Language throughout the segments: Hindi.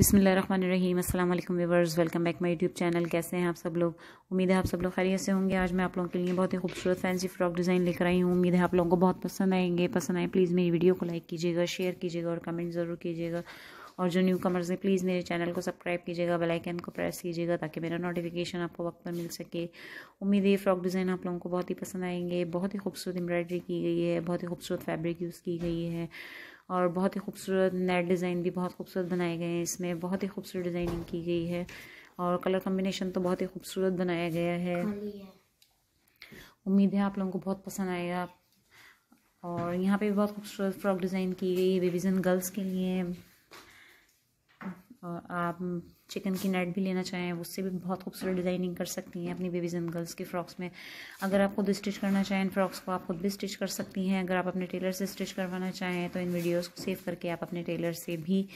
बिसमीम् अल्लाम viewers welcome back my YouTube channel कैसे हैं आप सब लोग उम्मीद है आप सब लोग खैरियत से होंगे आज मैं आप लोगों के लिए बहुत ही खूबसूरत फैंसी फ्रॉक डिज़ाइन लेकर आई हूँ उम्मीद है आप लोगों को बहुत पसंद आएंगे पसंद आए प्लीज़ मेरी वीडियो को लाइक कीजिएगा शेयर कीजिएगा और कमेंट ज़रूर कीजिएगा और जो न्यू कमर्स हैं प्लीज़ मेरे चैनल को सब्सक्राइब कीजिएगा बेल आइकन को प्रेस कीजिएगा ताकि मेरा नोटिफिकेशन आपको वक्त पर मिल सके उम्मीद है फ्रॉक डिज़ाइन आप लोगों को बहुत ही पसंद आएंगे बहुत ही खूबसूरत एम्ब्रॉयडरी की गई है बहुत ही खूबसूरत फैब्रिक यूज़ की गई है और बहुत ही खूबसूरत नेट डिज़ाइन भी बहुत खूबसूरत बनाए गए हैं इसमें बहुत ही खूबसूरत डिज़ाइनिंग की गई है और कलर कॉम्बिनेशन तो बहुत ही खूबसूरत बनाया गया है उम्मीद है आप लोगों को बहुत पसंद आएगा और यहाँ पे भी बहुत खूबसूरत फ्रॉक डिज़ाइन की गई है बेबीज़न गर्ल्स के लिए और आप चिकन की नेट भी लेना चाहें उससे भी बहुत खूबसूरत डिज़ाइनिंग कर सकती हैं अपनी बेबीज़ एंड गर्ल्स की फ़्रॉक्स में अगर आप खुद स्टिच करना चाहें फ़्रॉक्स को आप खुद भी स्टिच कर सकती हैं अगर आप अपने टेलर से स्टिच करवाना चाहें तो इन वीडियोज़ को सेव करके आप अपने टेलर से भी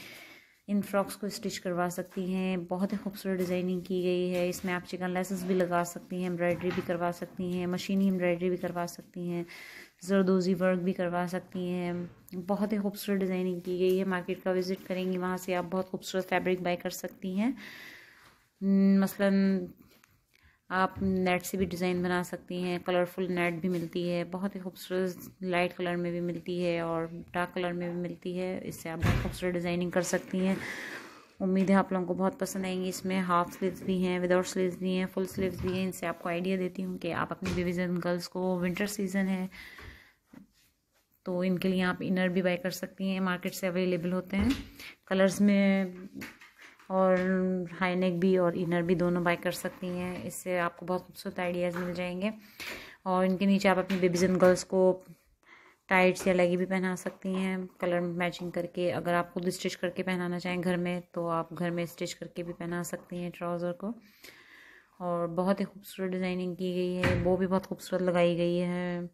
इन फ्रॉक्स को स्टिच करवा सकती हैं बहुत ही खूबसूरत डिज़ाइनिंग की गई है इसमें आप चिकन लेसेस भी लगा सकती हैं एम्ब्रॉयडरी भी करवा सकती हैं मशीनी एम्ब्रॉयडरी भी करवा सकती हैं जरदोजी वर्क भी करवा सकती हैं बहुत ही खूबसूरत डिज़ाइनिंग की गई है मार्केट का विज़िट करेंगी वहाँ से आप बहुत खूबसूरत फैब्रिक बाई कर सकती हैं मसलन आप नेट से भी डिज़ाइन बना सकती हैं कलरफुल नेट भी मिलती है बहुत ही खूबसूरत लाइट कलर में भी मिलती है और डार्क कलर में भी मिलती है इससे आप बहुत खूबसूरत डिज़ाइनिंग कर सकती हैं उम्मीद है आप लोगों को बहुत पसंद आएंगी इसमें हाफ स्लीव्स भी हैं विदाउट स्लीव्स भी हैं फुल स्लीव्स भी हैं इनसे आपको आइडिया देती हूँ कि आप अपनी बेबीज एंड गर्ल्स को विंटर सीज़न है तो इनके लिए आप इनर भी बाय कर सकती हैं मार्केट से अवेलेबल होते हैं कलर्स में और हाई नेक भी और इनर भी दोनों बाय कर सकती हैं इससे आपको बहुत खूबसूरत आइडियाज़ मिल जाएंगे और इनके नीचे आप अपनी बेबीज़ एंड गर्ल्स को टाइट्स या लेगी भी पहना सकती हैं कलर मैचिंग करके अगर आप खुद स्टिच करके पहनाना चाहें घर में तो आप घर में स्टिच करके भी पहना सकती हैं ट्राउज़र को और बहुत ही खूबसूरत डिज़ाइनिंग की गई है वो भी बहुत खूबसूरत लगाई गई है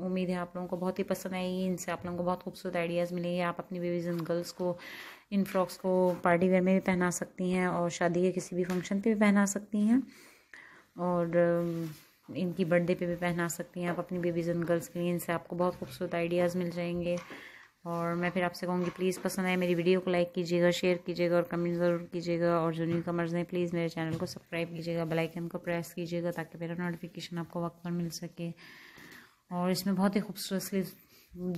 उम्मीद है आप लोगों को बहुत ही पसंद आएगी इनसे आप लोगों को बहुत खूबसूरत आइडियाज़ मिलेंगे आप अपनी बेबीज़ एंड गर्ल्स को इन फ्रॉक्स को पार्टी वेयर में भी पहना सकती हैं और शादी के किसी भी फंक्शन पे भी पहना सकती हैं और इनकी बर्थडे पे भी पहना सकती हैं आप अपनी बेबीज़ एंड गर्ल्स के लिए इनसे आपको बहुत खूबसूरत आइडियाज़ मिल जाएंगे और मैं फिर आपसे कहूँगी प्लीज़ पसंद आए मेरी वीडियो को लाइक कीजिएगा शेयर कीजिएगा और कमेंट ज़रूर कीजिएगा और जो न्यू कमर्स हैं प्लीज़ मेरे चैनल को सब्सक्राइब कीजिएगा बेल आइकन को प्रेस कीजिएगा ताकि मेरा नोटिफिकेशन आपको वक्त पर मिल सके और इसमें बहुत ही खूबसूरत स्लीव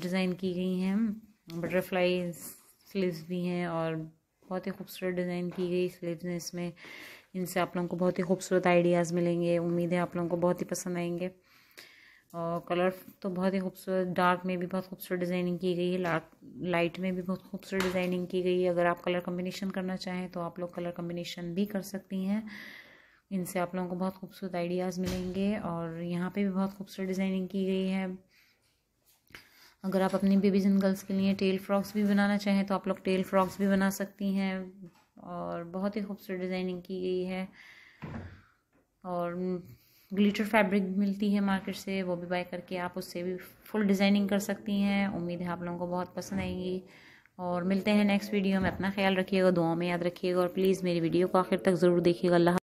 डिज़ाइन की गई हैं बटरफ्लाई स्लीव्स भी हैं और बहुत ही खूबसूरत डिज़ाइन की गई स्लीव्स हैं इसमें इनसे आप लोगों को बहुत ही खूबसूरत आइडियाज़ मिलेंगे उम्मीद है आप लोगों को बहुत ही पसंद आएंगे और कलर तो बहुत ही खूबसूरत डार्क में भी बहुत खूबसूरत डिज़ाइनिंग की गई है लाइट में भी बहुत खूबसूरत डिज़ाइनिंग की गई है अगर आप कलर कम्बिनेशन करना चाहें तो आप लोग कलर कम्बिनेशन भी कर सकती हैं इनसे आप लोगों को बहुत खूबसूरत आइडियाज़ मिलेंगे और यहाँ पे भी बहुत खूबसूरत डिज़ाइनिंग की गई है अगर आप अपनी बेबीज एंड गर्ल्स के लिए टेल फ्रॉक्स भी बनाना चाहें तो आप लोग टेल फ्रॉक्स भी बना सकती हैं और बहुत ही खूबसूरत डिज़ाइनिंग की गई है और ग्लिटर फैब्रिक मिलती है मार्केट से वो भी बाय करके आप उससे भी फुल डिज़ाइनिंग कर सकती हैं उम्मीद है आप लोगों को बहुत पसंद आएंगी और मिलते हैं नेक्स्ट वीडियो में अपना ख्याल रखिएगा दुआओं में याद रखिएगा और प्लीज़ मेरी वीडियो को आखिर तक ज़रूर देखिएगा अल्लाह